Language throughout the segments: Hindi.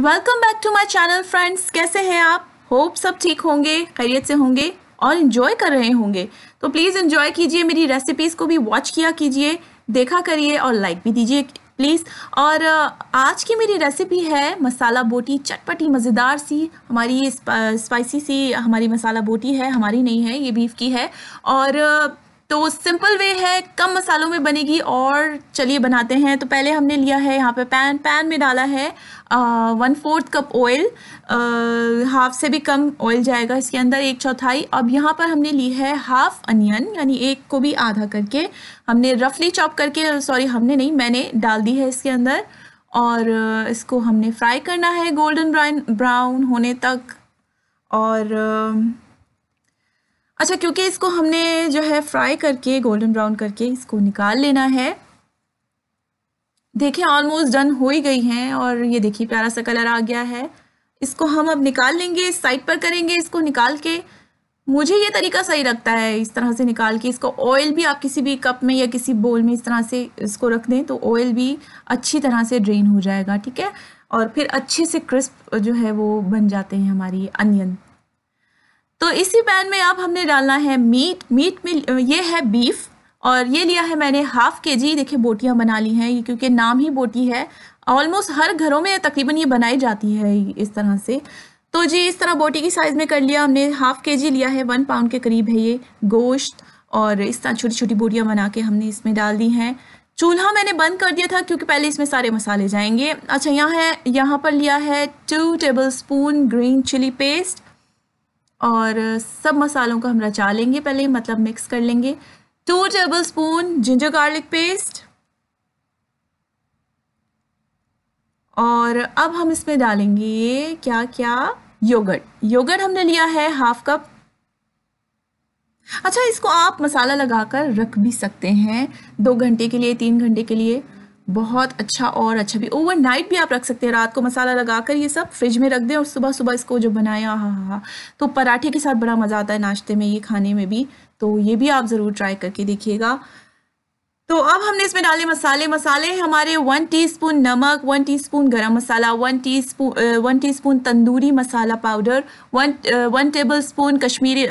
Welcome back to my channel friends कैसे हैं आप होप सब ठीक होंगे खैरियत से होंगे और इन्जॉय कर रहे होंगे तो प्लीज़ इन्जॉय कीजिए मेरी रेसिपीज़ को भी वॉच किया कीजिए देखा करिए और लाइक भी दीजिए प्लीज़ और आज की मेरी रेसिपी है मसाला बोटी चटपटी मज़ेदार सी हमारी स्पाइसी सी हमारी मसाला बोटी है हमारी नहीं है ये बीफ की है और तो सिंपल वे है कम मसालों में बनेगी और चलिए बनाते हैं तो पहले हमने लिया है यहाँ पे पैन पैन में डाला है one fourth cup oil half से भी कम ऑयल जाएगा इसके अंदर एक चौथाई अब यहाँ पर हमने ली है हाफ अनियन यानी एक को भी आधा करके हमने रफली चॉप करके सॉरी हमने नहीं मैंने डाल दी है इसके अंदर और इसको हमने फ्राई करना है गोल्डन ब्राउन ब्राउन होने तक और अच्छा क्योंकि इसको हमने जो है फ्राई करके गोल्डन ब्राउन करके इसको निकाल लेना है देखिए ऑलमोस्ट डन हो ही गई हैं और ये देखिए प्यारा सा कलर आ गया है इसको हम अब निकाल लेंगे इस साइड पर करेंगे इसको निकाल के मुझे ये तरीका सही लगता है इस तरह से निकाल के इसको ऑयल भी आप किसी भी कप में या किसी बोल में इस तरह से इसको रख दें तो ऑयल भी अच्छी तरह से ड्रेन हो जाएगा ठीक है और फिर अच्छे से क्रिस्प जो है वो बन जाते हैं हमारी अनियन तो इसी पैन में अब हमने डालना है मीट मीट में ये है बीफ और ये लिया है मैंने हाफ के जी देखिए बोटियाँ बना ली हैं क्योंकि नाम ही बोटी है ऑलमोस्ट हर घरों में तकरीबन ये बनाई जाती है इस तरह से तो जी इस तरह बोटी की साइज़ में कर लिया हमने हाफ़ के जी लिया है वन पाउंड के करीब है ये गोश्त और इस तरह छोटी छोटी बोटियाँ बना के हमने इसमें डाल दी हैं चूल्हा मैंने बंद कर दिया था क्योंकि पहले इसमें सारे मसाले जाएंगे अच्छा यहाँ है यहाँ पर लिया है two tablespoon green chilli paste और सब मसालों को हम रचा लेंगे पहले मतलब मिक्स कर लेंगे two tablespoon ginger garlic paste और अब हम इसमें डालेंगे ये क्या क्या योगर्ट योगर्ट हमने लिया है हाफ कप अच्छा इसको आप मसाला लगाकर रख भी सकते हैं दो घंटे के लिए तीन घंटे के लिए बहुत अच्छा और अच्छा भी ओवरनाइट भी आप रख सकते हैं रात को मसाला लगाकर ये सब फ्रिज में रख दें और सुबह सुबह इसको जो बनाया हाँ हाँ हाँ तो पराठे के साथ बड़ा मज़ा आता है नाश्ते में ये खाने में भी तो ये भी आप ज़रूर ट्राई करके देखिएगा तो अब हमने इसमें डाले मसाले मसाले हमारे वन टीस्पून नमक one teaspoon garam masala one teaspoon one teaspoon tandoori masala powder one one tablespoon Kashmiri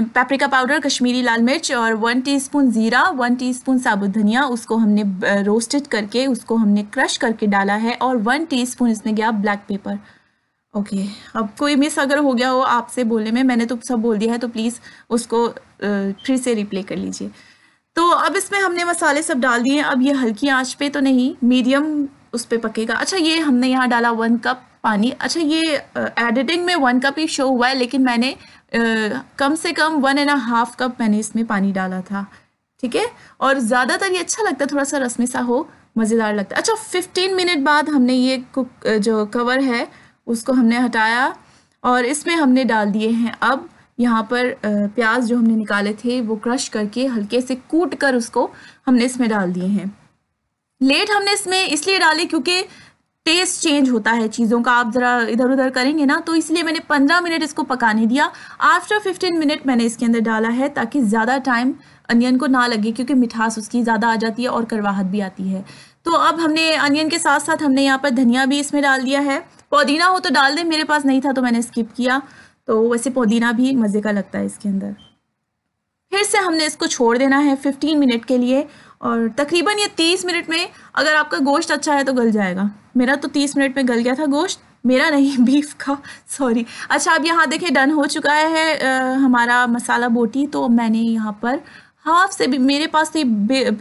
paprika powder Kashmiri लाल मिर्च और वन टीस्पून ज़ीरा वन टीस्पून साबुत धनिया उसको हमने रोस्टेड करके उसको हमने क्रश करके डाला है और वन टी इसमें गया ब्लैक पेपर ओके okay. अब कोई मिस अगर हो गया हो आपसे बोलने में मैंने तो सब बोल दिया है तो प्लीज़ उसको फिर से रिप्ले कर लीजिए तो अब इसमें हमने मसाले सब डाल दिए अब ये हल्की आंच पे तो नहीं मीडियम उस पर पकेगा अच्छा ये हमने यहाँ डाला वन कप पानी अच्छा ये एडिटिंग में वन कप ही शो हुआ है लेकिन मैंने आ, कम से कम वन एंड हाफ कप मैंने इसमें पानी डाला था ठीक है और ज़्यादातर ये अच्छा लगता है थोड़ा सा रसमी सा हो मज़ेदार लगता है अच्छा फिफ्टीन मिनट बाद हमने ये कुक जो कवर है उसको हमने हटाया और इसमें हमने डाल दिए हैं अब यहाँ पर प्याज जो हमने निकाले थे वो क्रश करके हल्के से कूट कर उसको हमने इसमें डाल दिए हैं लेट हमने इसमें इसलिए डाले क्योंकि टेस्ट चेंज होता है चीज़ों का आप ज़रा इधर उधर करेंगे ना तो इसलिए मैंने 15 मिनट इसको पकाने दिया आफ्टर 15 मिनट मैंने इसके अंदर डाला है ताकि ज़्यादा टाइम अनियन को ना लगे क्योंकि मिठास उसकी ज़्यादा आ जाती है और करवाहट भी आती है तो अब हमने अनियन के साथ साथ हमने यहाँ पर धनिया भी इसमें डाल दिया है पुदीना हो तो डाल दें मेरे पास नहीं था तो मैंने स्किप किया तो वैसे पुदीना भी मज़े का लगता है इसके अंदर फिर से हमने इसको छोड़ देना है 15 मिनट के लिए और तकरीबन ये 30 मिनट में अगर आपका गोश्त अच्छा है तो गल जाएगा मेरा तो 30 मिनट में गल गया था गोश्त मेरा नहीं बीफ का सॉरी अच्छा अब यहाँ देखें डन हो चुका है आ, हमारा मसाला बोटी तो मैंने यहाँ पर हाफ से भी मेरे पास तो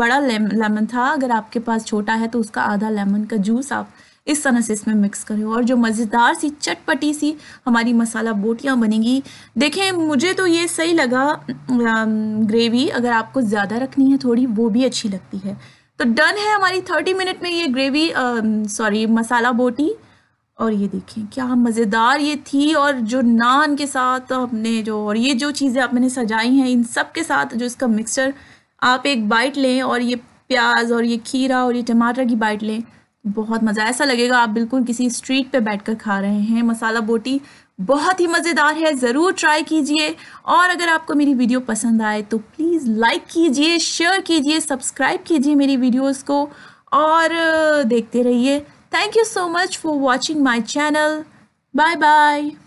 बड़ा लेमन था अगर आपके पास छोटा है तो उसका आधा लेमन का जूस आप इस तरह से इसमें मिक्स करें और जो मज़ेदार सी चटपटी सी हमारी मसाला बोटियाँ बनेंगी देखें मुझे तो ये सही लगा ग्रेवी अगर आपको ज़्यादा रखनी है थोड़ी वो भी अच्छी लगती है तो डन है हमारी थर्टी मिनट में ये ग्रेवी सॉरी मसाला बोटी और ये देखें क्या मज़ेदार ये थी और जो नान के साथ हमने जो और ये जो चीज़ें आप मैंने सजाई हैं इन सब के साथ जो इसका मिक्सचर आप एक बाइट लें और ये प्याज और ये खीरा और ये टमाटर की बाइट लें बहुत मज़ा ऐसा लगेगा आप बिल्कुल किसी स्ट्रीट पे बैठकर खा रहे हैं मसाला बोटी बहुत ही मज़ेदार है ज़रूर ट्राई कीजिए और अगर आपको मेरी वीडियो पसंद आए तो प्लीज़ लाइक कीजिए शेयर कीजिए सब्सक्राइब कीजिए मेरी वीडियोस को और देखते रहिए thank you so much for watching my channel bye bye